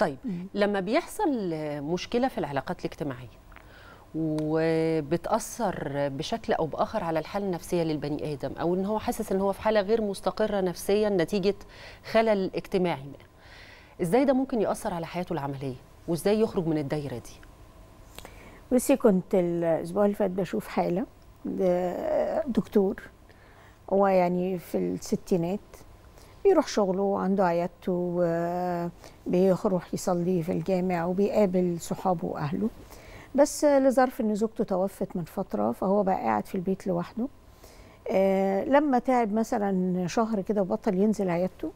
طيب لما بيحصل مشكله في العلاقات الاجتماعيه وبتاثر بشكل او باخر على الحاله النفسيه للبني ادم او ان هو حاسس ان هو في حاله غير مستقره نفسيا نتيجه خلل اجتماعي ما ازاي ده ممكن ياثر على حياته العمليه وازاي يخرج من الدايره دي بصي كنت الاسبوع اللي فات بشوف حاله آه، دكتور هو يعني في الستينات بيروح شغله وعنده عيادته وبيروح يصلي في الجامع وبيقابل صحابه وأهله بس لظرف ان زوجته توفت من فترة فهو بقى قاعد في البيت لوحده آه، لما تعب مثلا شهر كده وبطل ينزل عيادته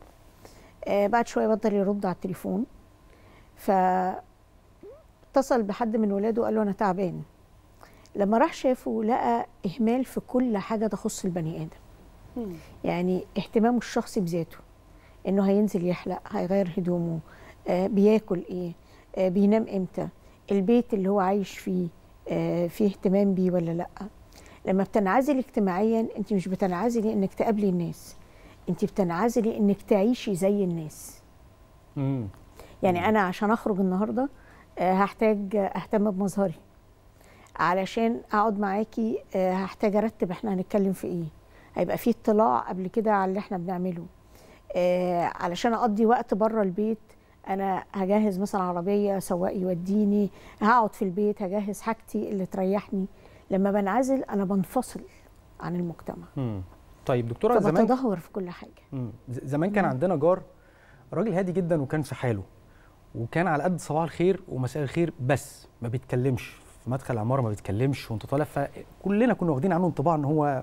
آه، بعد شوية بطل يرد على التليفون ف اتصل بحد من ولاده وقال له أنا تعبان لما راح شافه لقى إهمال في كل حاجة تخص البني آدم يعني اهتمامه الشخصي بذاته انه هينزل يحلق هيغير هدومه آه، بياكل ايه آه، بينام امتى البيت اللي هو عايش فيه في آه، فيه اهتمام بيه ولا لا لما بتنعزل اجتماعيا انت مش بتنعزلي انك تقابلي الناس انت بتنعزلي انك تعيشي زي الناس مم. يعني مم. انا عشان اخرج النهارده هحتاج اهتم بمظهري علشان اقعد معاكي هحتاج ارتب احنا هنتكلم في ايه هيبقى في اطلاع قبل كده على اللي احنا بنعمله آه علشان اقضي وقت بره البيت انا هجهز مثلا عربيه سواق يوديني هقعد في البيت هجهز حاجتي اللي تريحني لما بنعزل انا بنفصل عن المجتمع مم. طيب دكتوره زمان بتدهور في كل حاجه مم. زمان كان مم. عندنا جار راجل هادي جدا وكان في حاله وكان على قد صباح الخير ومساء الخير بس ما بيتكلمش في مدخل العماره ما بيتكلمش وانت طالع فكلنا كنا واخدين عنه انطباع ان هو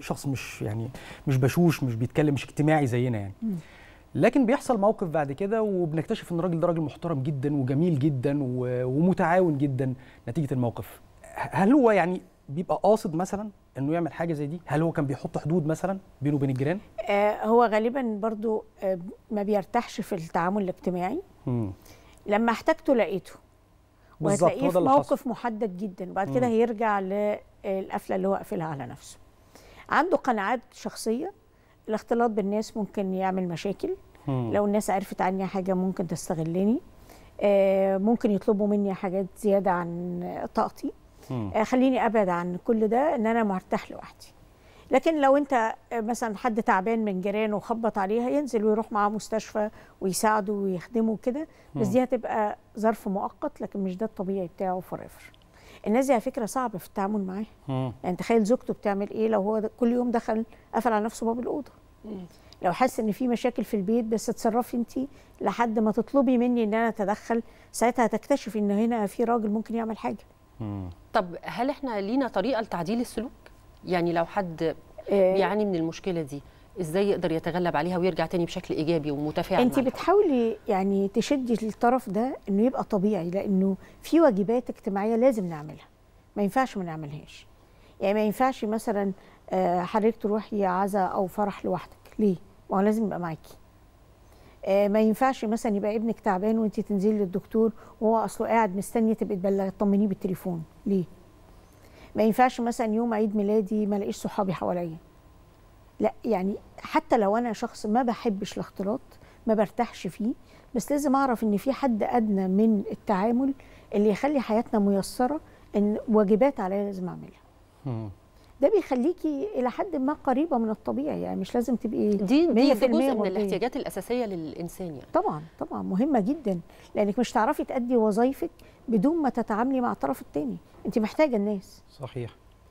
شخص مش يعني مش بشوش مش بيتكلم مش اجتماعي زينا يعني لكن بيحصل موقف بعد كده وبنكتشف ان الراجل ده راجل محترم جدا وجميل جدا ومتعاون جدا نتيجه الموقف هل هو يعني بيبقى قاصد مثلا انه يعمل حاجه زي دي هل هو كان بيحط حدود مثلا بينه وبين الجيران آه هو غالبا برضو آه ما بيرتاحش في التعامل الاجتماعي مم. لما احتجته لقيته وهتلاقيه في موقف محدد جدا وبعد كده هيرجع للقفله اللي هو قافلها على نفسه عنده قناعات شخصيه الاختلاط بالناس ممكن يعمل مشاكل مم. لو الناس عرفت عني حاجه ممكن تستغلني آه، ممكن يطلبوا مني حاجات زياده عن طاقتي آه، خليني ابعد عن كل ده ان انا مرتاح لوحدي لكن لو انت آه، مثلا حد تعبان من جيرانه وخبط عليها ينزل ويروح معاه مستشفى ويساعده ويخدمه كده بس دي هتبقى ظرف مؤقت لكن مش ده الطبيعي بتاعه فور ايفر الناس دي على فكره صعب في التعامل معاها يعني تخيل زوجته بتعمل ايه لو هو كل يوم دخل قفل على نفسه باب الاوضه لو حاسس ان في مشاكل في البيت بس اتصرفي انت لحد ما تطلبي مني ان انا اتدخل ساعتها هتكتشفي ان هنا في راجل ممكن يعمل حاجه طب هل احنا لينا طريقه لتعديل السلوك يعني لو حد آه. بيعاني من المشكله دي ازاي يقدر يتغلب عليها ويرجع تاني بشكل ايجابي ومتفاعل انت بتحاولي يعني تشدي الطرف ده انه يبقى طبيعي لانه في واجبات اجتماعيه لازم نعملها ما ينفعش ما نعملهاش يعني ما ينفعش مثلا آه، حضرتك تروحي عزا او فرح لوحدك ليه ما هو لازم يبقى معاكي آه، ما ينفعش مثلا يبقى ابنك تعبان وانت تنزلي للدكتور وهو اصله قاعد مستنيه تبقي تبلغي تطمنيه بالتليفون ليه ما ينفعش مثلا يوم عيد ميلادي ما الاقيش صحابي حواليا لا يعني حتى لو انا شخص ما بحبش الاختلاط ما برتاحش فيه بس لازم اعرف ان في حد ادنى من التعامل اللي يخلي حياتنا ميسره ان واجبات عليا لازم اعملها ده بيخليكي الى حد ما قريبه من الطبيعي يعني مش لازم تبقي دي دي جزء من الاحتياجات الاساسيه للانسان يعني طبعا طبعا مهمه جدا لانك مش هتعرفي تادي وظايفك بدون ما تتعاملي مع الطرف الثاني انت محتاجه الناس صحيح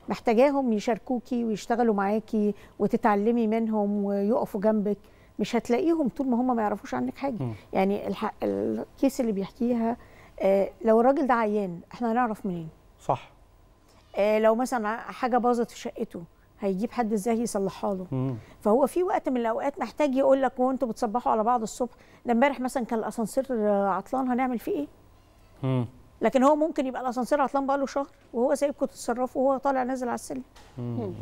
محتاجاهم يشاركوكي ويشتغلوا معاكي وتتعلمي منهم ويقفوا جنبك مش هتلاقيهم طول ما هم ما يعرفوش عنك حاجه م. يعني الكيس اللي بيحكيها آه لو الراجل ده عيان احنا هنعرف منين صح آه لو مثلا حاجه باظت في شقته هيجيب حد ازاي يصلحها له فهو في وقت من الاوقات محتاج يقول لك وانتوا بتصبحوا على بعض الصبح ده امبارح مثلا كان الاسانسير عطلان هنعمل فيه ايه مم. لكن هو ممكن يبقى الاسانسير عطلان بقاله شهر وهو سايبكم تتصرفوا وهو طالع نازل على السلم